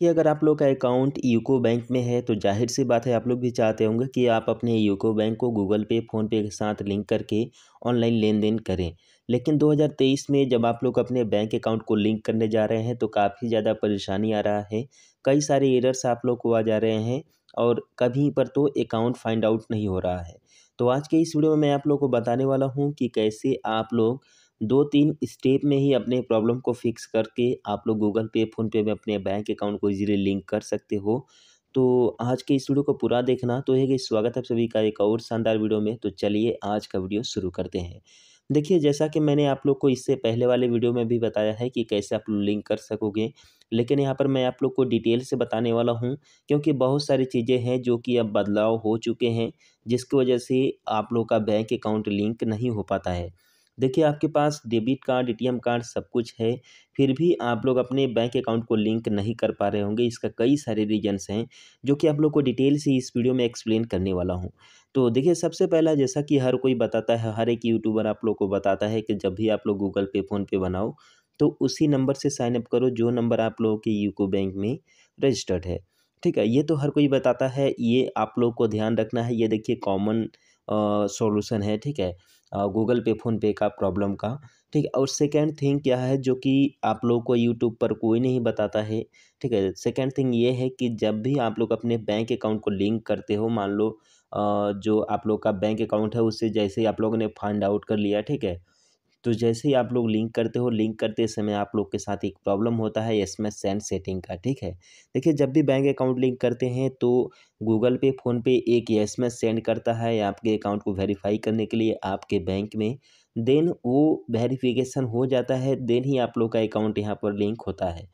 कि अगर आप लोग का अकाउंट यूको बैंक में है तो जाहिर सी बात है आप लोग भी चाहते होंगे कि आप अपने यूको बैंक को गूगल पे फ़ोनपे के साथ लिंक करके ऑनलाइन लेन देन करें लेकिन 2023 में जब आप लोग अपने बैंक अकाउंट को लिंक करने जा रहे हैं तो काफ़ी ज़्यादा परेशानी आ रहा है कई सारे एरर्स आप लोग को आ जा रहे हैं और कभी पर तो अकाउंट फाइंड आउट नहीं हो रहा है तो आज के इस वीडियो में मैं आप लोग को बताने वाला हूँ कि कैसे आप लोग दो तीन स्टेप में ही अपने प्रॉब्लम को फिक्स करके आप लोग गूगल पे फ़ोनपे में अपने बैंक अकाउंट को इजीली लिंक कर सकते हो तो आज के इस वीडियो को पूरा देखना तो है कि स्वागत है आप सभी का एक और शानदार वीडियो में तो चलिए आज का वीडियो शुरू करते हैं देखिए जैसा कि मैंने आप लोग को इससे पहले वाले वीडियो में भी बताया है कि कैसे आप लिंक कर सकोगे लेकिन यहाँ पर मैं आप लोग को डिटेल से बताने वाला हूँ क्योंकि बहुत सारी चीज़ें हैं जो कि अब बदलाव हो चुके हैं जिसकी वजह से आप लोग का बैंक अकाउंट लिंक नहीं हो पाता है देखिए आपके पास डेबिट कार्ड एटीएम कार्ड सब कुछ है फिर भी आप लोग अपने बैंक अकाउंट को लिंक नहीं कर पा रहे होंगे इसका कई सारे रीजन्स हैं जो कि आप लोग को डिटेल से इस वीडियो में एक्सप्लेन करने वाला हूँ तो देखिए सबसे पहला जैसा कि हर कोई बताता है हर एक यूट्यूबर आप लोग को बताता है कि जब भी आप लोग गूगल पे फ़ोनपे बनाओ तो उसी नंबर से साइनअप करो जो नंबर आप लोगों के यूको बैंक में रजिस्टर्ड है ठीक है ये तो हर कोई बताता है ये आप लोग को ध्यान रखना है ये देखिए कॉमन सॉल्यूशन है ठीक है गूगल पे फ़ोनपे का प्रॉब्लम का ठीक है और सेकेंड थिंग क्या है जो कि आप लोग को यूट्यूब पर कोई नहीं बताता है ठीक है सेकेंड थिंग ये है कि जब भी आप लोग अपने बैंक अकाउंट को लिंक करते हो मान लो जो आप लोग का बैंक अकाउंट है उससे जैसे ही आप लोगों ने फाइंड आउट कर लिया ठीक है तो जैसे ही आप लोग लिंक करते हो लिंक करते समय आप लोग के साथ एक प्रॉब्लम होता है एस सेंड सेटिंग का ठीक है देखिए जब भी बैंक अकाउंट लिंक करते हैं तो गूगल पे फ़ोनपे एक एस एम सेंड करता है आपके अकाउंट को वेरीफाई करने के लिए आपके बैंक में देन वो वेरीफिकेशन हो जाता है देन ही आप लोग का अकाउंट यहाँ पर लिंक होता है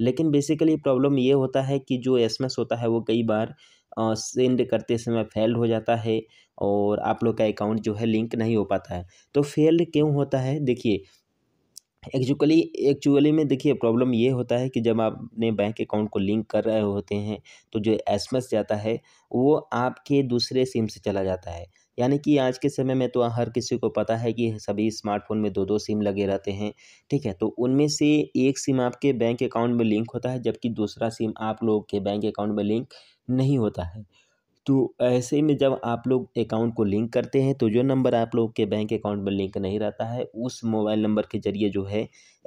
लेकिन बेसिकली प्रॉब्लम ये होता है कि जो एस होता है वो कई बार सेंड करते समय फेल हो जाता है और आप लोग का अकाउंट जो है लिंक नहीं हो पाता है तो फेल क्यों होता है देखिए एक्चुअली एक्चुअली में देखिए प्रॉब्लम ये होता है कि जब आप अपने बैंक अकाउंट को लिंक कर रहे होते हैं तो जो एस जाता है वो आपके दूसरे सिम से चला जाता है यानी कि आज के समय में तो हर किसी को पता है कि सभी स्मार्टफोन में दो दो सिम लगे रहते हैं ठीक है तो उनमें से एक सिम आपके बैंक अकाउंट में लिंक होता है जबकि दूसरा सिम आप लोगों के बैंक अकाउंट में लिंक नहीं होता है तो ऐसे में जब आप लोग अकाउंट को लिंक करते हैं तो जो नंबर आप लोग के बैंक अकाउंट में लिंक नहीं रहता है उस मोबाइल नंबर के ज़रिए जो है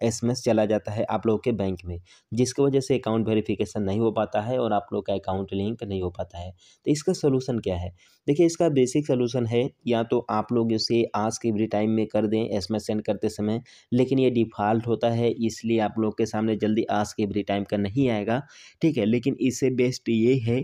एसएमएस चला जाता है आप लोग के बैंक में जिसकी वजह से अकाउंट वेरिफिकेशन नहीं हो पाता है और आप लोग का अकाउंट लिंक नहीं हो पाता है तो इसका सोलूसन क्या है देखिए इसका बेसिक सोलूसन है या तो आप लोग इसे आज के भी टाइम में कर दें एस सेंड करते समय लेकिन ये डिफ़ॉल्ट होता है इसलिए आप लोग के सामने जल्दी आज के भी टाइम का नहीं आएगा ठीक है लेकिन इससे बेस्ट ये है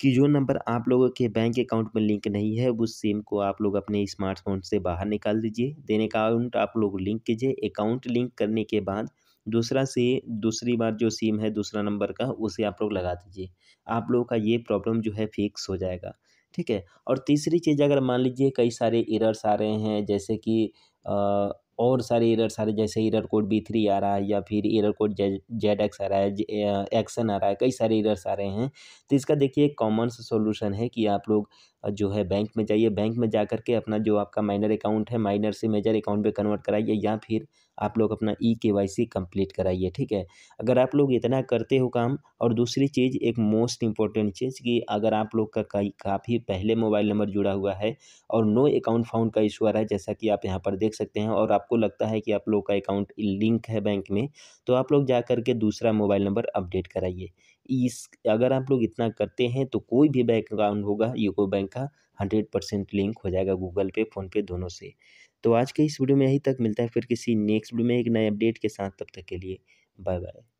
कि जो नंबर आप लोगों के बैंक अकाउंट में लिंक नहीं है उस सिम को आप लोग अपने स्मार्टफोन से बाहर निकाल दीजिए देन अकाउंट आप लोग लिंक कीजिए अकाउंट लिंक करने के बाद दूसरा से दूसरी बार जो सिम है दूसरा नंबर का उसे आप लोग लगा दीजिए आप लोगों का ये प्रॉब्लम जो है फिक्स हो जाएगा ठीक है और तीसरी चीज़ अगर मान लीजिए कई सारे एरर्स आ रहे हैं जैसे कि आ, और सारे एरर सारे जैसे एरर कोड बी थ्री आ रहा है या फिर एरर कोड जेड एक्स आ रहा है एक्सन आ रहा है कई सारे एरर्स आ रहे हैं तो इसका देखिए एक कॉमन सोल्यूशन है कि आप लोग जो है बैंक में जाइए बैंक में जा कर के अपना जो आपका माइनर अकाउंट है माइनर से मेजर अकाउंट पर कन्वर्ट कराइए या फिर आप लोग अपना ई के वाई सी कम्प्लीट कराइए ठीक है अगर आप लोग इतना करते हो काम और दूसरी चीज़ एक मोस्ट इम्पॉर्टेंट चीज़ कि अगर आप लोग का काफ़ी पहले मोबाइल नंबर जुड़ा हुआ है और नो अकाउंट फाउंड का इशू आ रहा है जैसा कि आप यहाँ पर देख सकते हैं और आपको लगता है कि आप लोग का अकाउंट लिंक है बैंक में तो आप लोग जा करके दूसरा मोबाइल नंबर अपडेट कराइए इस अगर आप लोग इतना करते हैं तो कोई भी बैंक अकाउंट होगा यूको बैंक का हंड्रेड परसेंट लिंक हो जाएगा गूगल पे फ़ोनपे दोनों से तो आज के इस वीडियो में यहीं तक मिलता है फिर किसी नेक्स्ट वीडियो में एक नए अपडेट के साथ तब तक के लिए बाय बाय